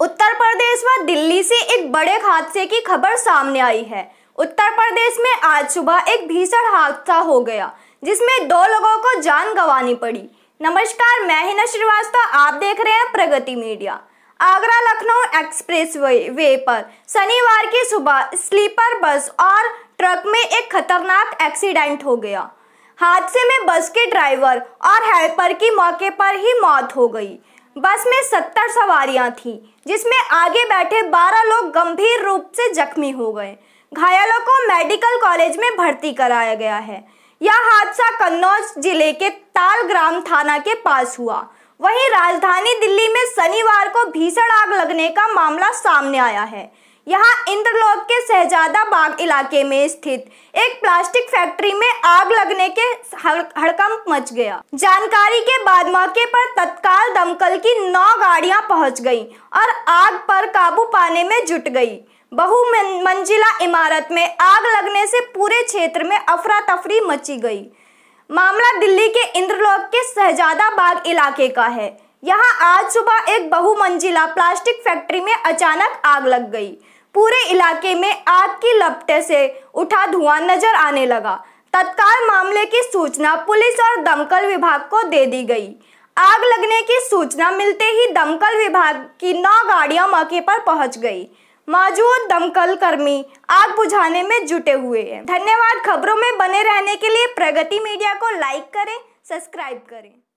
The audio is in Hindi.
उत्तर प्रदेश व दिल्ली से एक बड़े हादसे की खबर सामने आई है उत्तर प्रदेश में आज सुबह एक भीषण हादसा हो गया जिसमें दो लोगों को जान गंवानी पड़ी नमस्कार मैं हिना श्रीवास्तव आप देख रहे हैं Pragati media Agra Lucknow expressway, way पर शनिवार की सुबह स्लीपर बस और ट्रक में एक खतरनाक एक्सीडेंट हो गया हादसे में बस के ड्राइवर और हेल्पर की मौके पर ही मौत हो गई बस में सत्तर सवारियां थीं जिसमें आगे बैठे बारह लोग गंभीर रूप से जख्मी हो गए घायलों को मेडिकल कॉलेज में भर्ती कराया गया है यह हादसा कन्नौज जिले के ताल ग्राम थाना के पास हुआ वहीं राजधानी दिल्ली में शनिवार को भीषण आग लगने का मामला सामने आया है यहाँ इंद्रलोक के सहजादा बाग इलाके में स्थित एक प्लास्टिक फैक्ट्री में आग लगने के हड़कंप मच गया जानकारी के बाद मौके पर तत्काल अंकल की नौ गाड़ियां पहुंच गई और आग पर काबू पाने में जुट गई बहु मंजिला इमारत में आग लगने से पूरे क्षेत्र में अफरा तफरी मची गई मामला दिल्ली के इंद्रलोक के शहजादा बाग इलाके का है यहाँ आज सुबह एक बहुमंजिला प्लास्टिक फैक्ट्री में अचानक आग लग गई पूरे इलाके में आग की लपटे से उठा धुआं नजर आने लगा तत्काल मामले की सूचना पुलिस और दमकल विभाग को दे दी गई आग लगने की सूचना मिलते ही दमकल विभाग की नौ गाड़ियां मौके पर पहुंच गई मौजूद दमकल कर्मी आग बुझाने में जुटे हुए हैं धन्यवाद खबरों में बने रहने के लिए प्रगति मीडिया को लाइक करें सब्सक्राइब करें